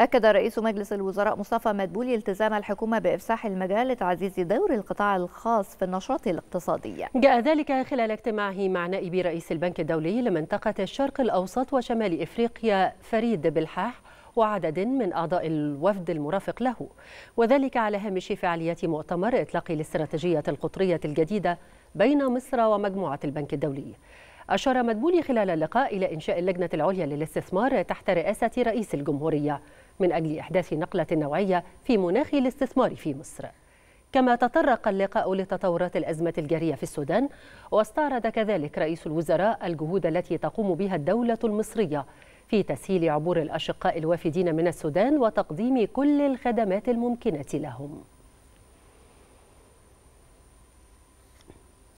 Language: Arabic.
أكد رئيس مجلس الوزراء مصطفى مدبولي التزام الحكومة بإفساح المجال لتعزيز دور القطاع الخاص في النشاط الاقتصادي. جاء ذلك خلال اجتماعه مع نائب رئيس البنك الدولي لمنطقة الشرق الأوسط وشمال إفريقيا فريد بلحاح وعدد من أعضاء الوفد المرافق له وذلك على هامش فعاليات مؤتمر إطلاق الاستراتيجية القطرية الجديدة بين مصر ومجموعة البنك الدولي أشار مدبولي خلال اللقاء إلى إنشاء اللجنة العليا للاستثمار تحت رئاسة رئيس الجمهورية من أجل إحداث نقلة نوعية في مناخ الاستثمار في مصر كما تطرق اللقاء لتطورات الأزمة الجارية في السودان واستعرض كذلك رئيس الوزراء الجهود التي تقوم بها الدولة المصرية في تسهيل عبور الأشقاء الوافدين من السودان وتقديم كل الخدمات الممكنة لهم